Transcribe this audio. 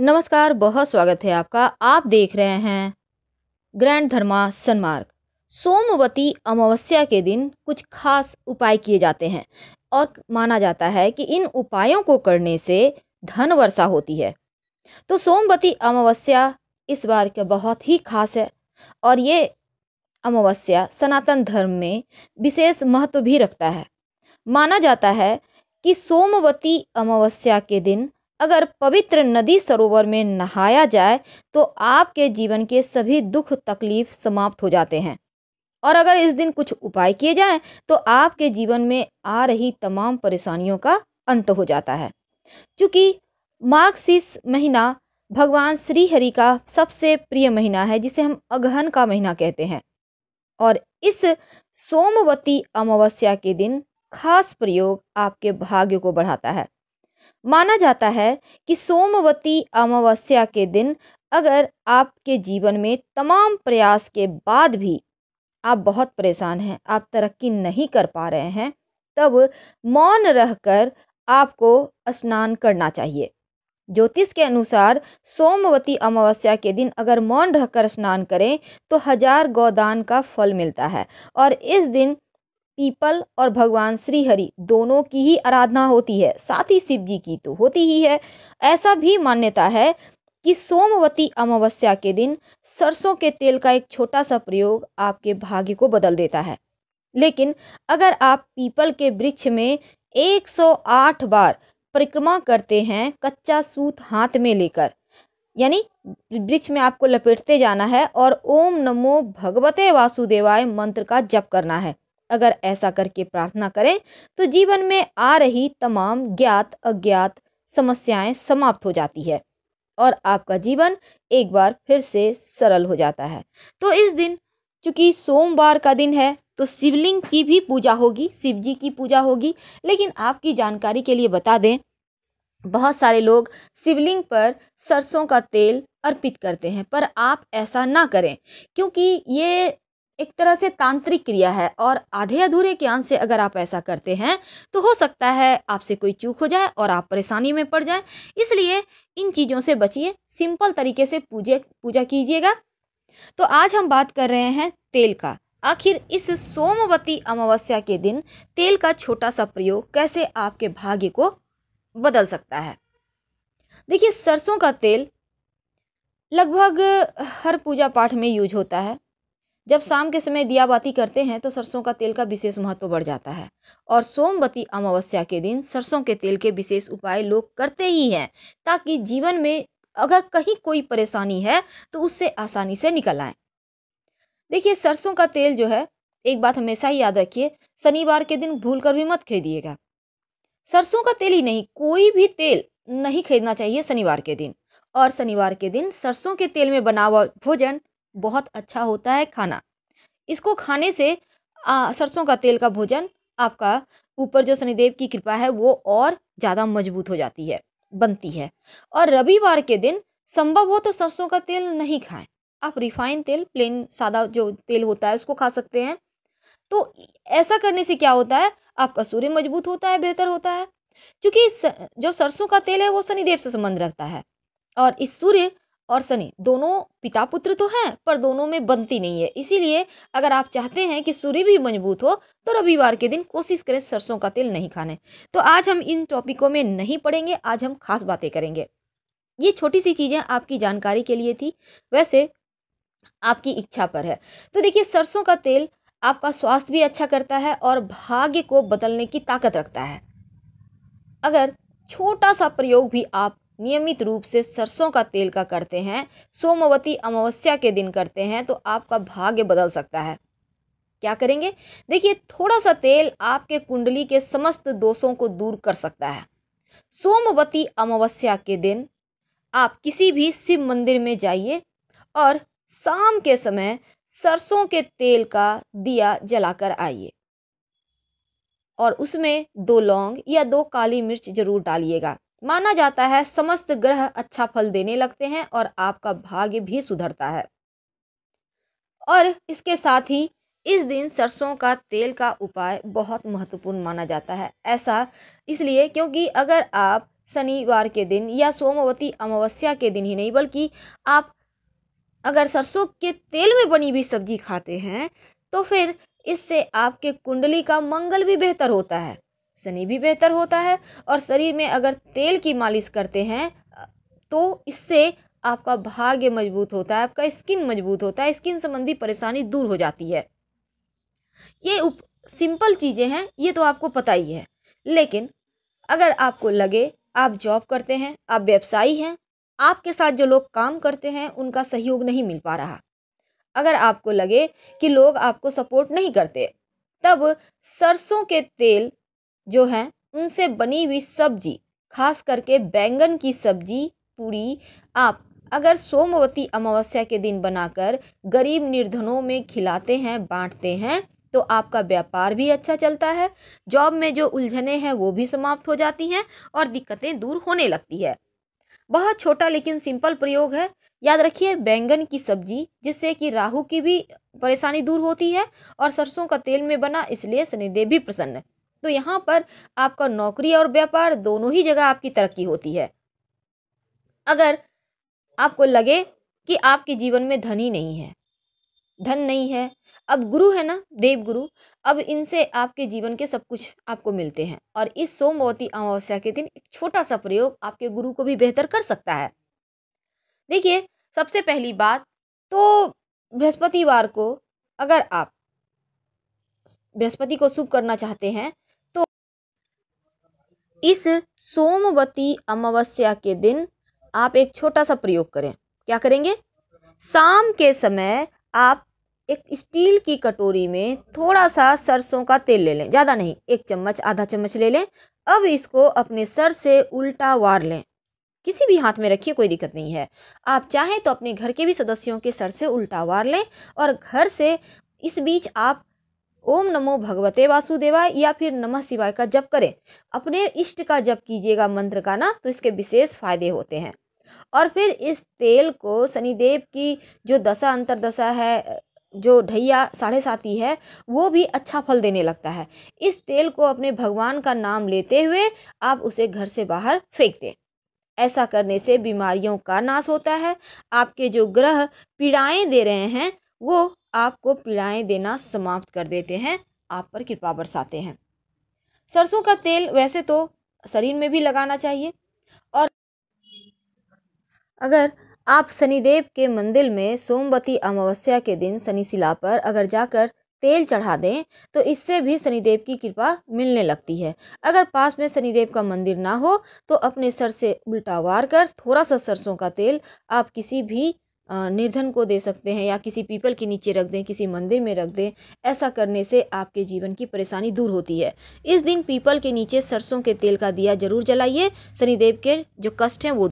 नमस्कार बहुत स्वागत है आपका आप देख रहे हैं ग्रैंड धर्मा सन्मार्ग सोमवती अमावस्या के दिन कुछ खास उपाय किए जाते हैं और माना जाता है कि इन उपायों को करने से धन वर्षा होती है तो सोमवती अमावस्या इस बार का बहुत ही खास है और ये अमावस्या सनातन धर्म में विशेष महत्व भी रखता है माना जाता है कि सोमवती अमावस्या के दिन अगर पवित्र नदी सरोवर में नहाया जाए तो आपके जीवन के सभी दुख तकलीफ समाप्त हो जाते हैं और अगर इस दिन कुछ उपाय किए जाएं तो आपके जीवन में आ रही तमाम परेशानियों का अंत हो जाता है चूँकि मार्गशीर्ष महीना भगवान श्री हरि का सबसे प्रिय महीना है जिसे हम अगहन का महीना कहते हैं और इस सोमवती अमावस्या के दिन खास प्रयोग आपके भाग्य को बढ़ाता है माना जाता है कि सोमवती अमावस्या के दिन अगर आपके जीवन में तमाम प्रयास के बाद भी आप बहुत परेशान हैं आप तरक्की नहीं कर पा रहे हैं तब मौन रहकर आपको स्नान करना चाहिए ज्योतिष के अनुसार सोमवती अमावस्या के दिन अगर मौन रहकर स्नान करें तो हजार गोदान का फल मिलता है और इस दिन पीपल और भगवान श्री हरि दोनों की ही आराधना होती है साथ ही शिव जी की तो होती ही है ऐसा भी मान्यता है कि सोमवती अमावस्या के दिन सरसों के तेल का एक छोटा सा प्रयोग आपके भाग्य को बदल देता है लेकिन अगर आप पीपल के वृक्ष में 108 बार परिक्रमा करते हैं कच्चा सूत हाथ में लेकर यानी वृक्ष में आपको लपेटते जाना है और ओम नमो भगवते वासुदेवाय मंत्र का जप करना है अगर ऐसा करके प्रार्थना करें तो जीवन में आ रही तमाम ज्ञात अज्ञात समस्याएं समाप्त हो जाती है और आपका जीवन एक बार फिर से सरल हो जाता है तो इस दिन चूँकि सोमवार का दिन है तो शिवलिंग की भी पूजा होगी शिव जी की पूजा होगी लेकिन आपकी जानकारी के लिए बता दें बहुत सारे लोग शिवलिंग पर सरसों का तेल अर्पित करते हैं पर आप ऐसा ना करें क्योंकि ये एक तरह से तांत्रिक क्रिया है और आधे अधूरे ज्ञान से अगर आप ऐसा करते हैं तो हो सकता है आपसे कोई चूक हो जाए और आप परेशानी में पड़ जाए इसलिए इन चीज़ों से बचिए सिंपल तरीके से पूजे पूजा कीजिएगा तो आज हम बात कर रहे हैं तेल का आखिर इस सोमवती अमावस्या के दिन तेल का छोटा सा प्रयोग कैसे आपके भाग्य को बदल सकता है देखिए सरसों का तेल लगभग हर पूजा पाठ में यूज होता है जब शाम के समय दियाबाती करते हैं तो सरसों का तेल का विशेष महत्व बढ़ जाता है और सोमवती अमावस्या के दिन सरसों के तेल के विशेष उपाय लोग करते ही हैं ताकि जीवन में अगर कहीं कोई परेशानी है तो उससे आसानी से निकल आए देखिए सरसों का तेल जो है एक बात हमेशा ही याद रखिए शनिवार के दिन भूल कर भी मत खरीदिएगा सरसों का तेल ही नहीं कोई भी तेल नहीं खरीदना चाहिए शनिवार के दिन और शनिवार के दिन सरसों के तेल में बना हुआ भोजन बहुत अच्छा होता है खाना इसको खाने से आ, सरसों का तेल का भोजन आपका ऊपर जो शनिदेव की कृपा है वो और ज़्यादा मजबूत हो जाती है बनती है और रविवार के दिन संभव हो तो सरसों का तेल नहीं खाएं आप रिफाइन तेल प्लेन सादा जो तेल होता है उसको खा सकते हैं तो ऐसा करने से क्या होता है आपका सूर्य मजबूत होता है बेहतर होता है क्योंकि जो सरसों का तेल है वो शनिदेव से संबंध रखता है और इस सूर्य और शनि दोनों पिता पुत्र तो हैं पर दोनों में बनती नहीं है इसीलिए अगर आप चाहते हैं कि सूर्य भी मजबूत हो तो रविवार के दिन कोशिश करें सरसों का तेल नहीं खाने तो आज हम इन टॉपिकों में नहीं पढ़ेंगे आज हम खास बातें करेंगे ये छोटी सी चीज़ें आपकी जानकारी के लिए थी वैसे आपकी इच्छा पर है तो देखिए सरसों का तेल आपका स्वास्थ्य भी अच्छा करता है और भाग्य को बदलने की ताकत रखता है अगर छोटा सा प्रयोग भी आप नियमित रूप से सरसों का तेल का करते हैं सोमवती अमावस्या के दिन करते हैं तो आपका भाग्य बदल सकता है क्या करेंगे देखिए थोड़ा सा तेल आपके कुंडली के समस्त दोषों को दूर कर सकता है सोमवती अमावस्या के दिन आप किसी भी शिव मंदिर में जाइए और शाम के समय सरसों के तेल का दिया जलाकर आइए और उसमें दो लौंग या दो काली मिर्च जरूर डालिएगा माना जाता है समस्त ग्रह अच्छा फल देने लगते हैं और आपका भाग्य भी सुधरता है और इसके साथ ही इस दिन सरसों का तेल का उपाय बहुत महत्वपूर्ण माना जाता है ऐसा इसलिए क्योंकि अगर आप शनिवार के दिन या सोमवती अमावस्या के दिन ही नहीं बल्कि आप अगर सरसों के तेल में बनी हुई सब्जी खाते हैं तो फिर इससे आपके कुंडली का मंगल भी बेहतर होता है शनि भी बेहतर होता है और शरीर में अगर तेल की मालिश करते हैं तो इससे आपका भाग्य मजबूत होता है आपका स्किन मजबूत होता है स्किन संबंधी परेशानी दूर हो जाती है ये उप सिंपल चीज़ें हैं ये तो आपको पता ही है लेकिन अगर आपको लगे आप जॉब करते हैं आप व्यवसायी हैं आपके साथ जो लोग काम करते हैं उनका सहयोग नहीं मिल पा रहा अगर आपको लगे कि लोग आपको सपोर्ट नहीं करते तब सरसों के तेल जो हैं उनसे बनी हुई सब्जी खास करके बैंगन की सब्जी पूरी आप अगर सोमवती अमावस्या के दिन बनाकर गरीब निर्धनों में खिलाते हैं बांटते हैं तो आपका व्यापार भी अच्छा चलता है जॉब में जो उलझने हैं वो भी समाप्त हो जाती हैं और दिक्कतें दूर होने लगती है बहुत छोटा लेकिन सिंपल प्रयोग है याद रखिए बैंगन की सब्जी जिससे कि राहु की भी परेशानी दूर होती है और सरसों का तेल में बना इसलिए शनिदेव भी प्रसन्न है तो यहाँ पर आपका नौकरी और व्यापार दोनों ही जगह आपकी तरक्की होती है अगर आपको लगे कि आपके जीवन में धन ही नहीं है धन नहीं है अब गुरु है ना देव गुरु अब इनसे आपके जीवन के सब कुछ आपको मिलते हैं और इस सोमवती अमावस्या के दिन एक छोटा सा प्रयोग आपके गुरु को भी बेहतर कर सकता है देखिए सबसे पहली बात तो बृहस्पतिवार को अगर आप बृहस्पति को शुभ करना चाहते हैं इस सोमवती अमावस्या के दिन आप एक छोटा सा प्रयोग करें क्या करेंगे शाम के समय आप एक स्टील की कटोरी में थोड़ा सा सरसों का तेल ले लें ज़्यादा नहीं एक चम्मच आधा चम्मच ले लें अब इसको अपने सर से उल्टा वार लें किसी भी हाथ में रखिए कोई दिक्कत नहीं है आप चाहें तो अपने घर के भी सदस्यों के सर से उल्टा वार लें और घर से इस बीच आप ओम नमो भगवते वासुदेवाय या फिर नमः शिवाय का जप करें अपने इष्ट का जप कीजिएगा मंत्र का ना तो इसके विशेष फायदे होते हैं और फिर इस तेल को शनिदेव की जो दशा अंतरदशा है जो ढैया साढ़े साथी है वो भी अच्छा फल देने लगता है इस तेल को अपने भगवान का नाम लेते हुए आप उसे घर से बाहर फेंक दें ऐसा करने से बीमारियों का नाश होता है आपके जो ग्रह पीड़ाएं दे रहे हैं वो आपको पीड़ाएं देना समाप्त कर देते हैं आप पर कृपा बरसाते हैं सरसों का तेल वैसे तो शरीर में भी लगाना चाहिए और अगर आप शनिदेव के मंदिर में सोमवती अमावस्या के दिन शनिशिला पर अगर जाकर तेल चढ़ा दें तो इससे भी शनिदेव की कृपा मिलने लगती है अगर पास में शनिदेव का मंदिर ना हो तो अपने सर से उल्टा वार कर थोड़ा सा सरसों का तेल आप किसी भी निर्धन को दे सकते हैं या किसी पीपल के नीचे रख दें किसी मंदिर में रख दें ऐसा करने से आपके जीवन की परेशानी दूर होती है इस दिन पीपल के नीचे सरसों के तेल का दिया जरूर जलाइए शनिदेव के जो कष्ट हैं वो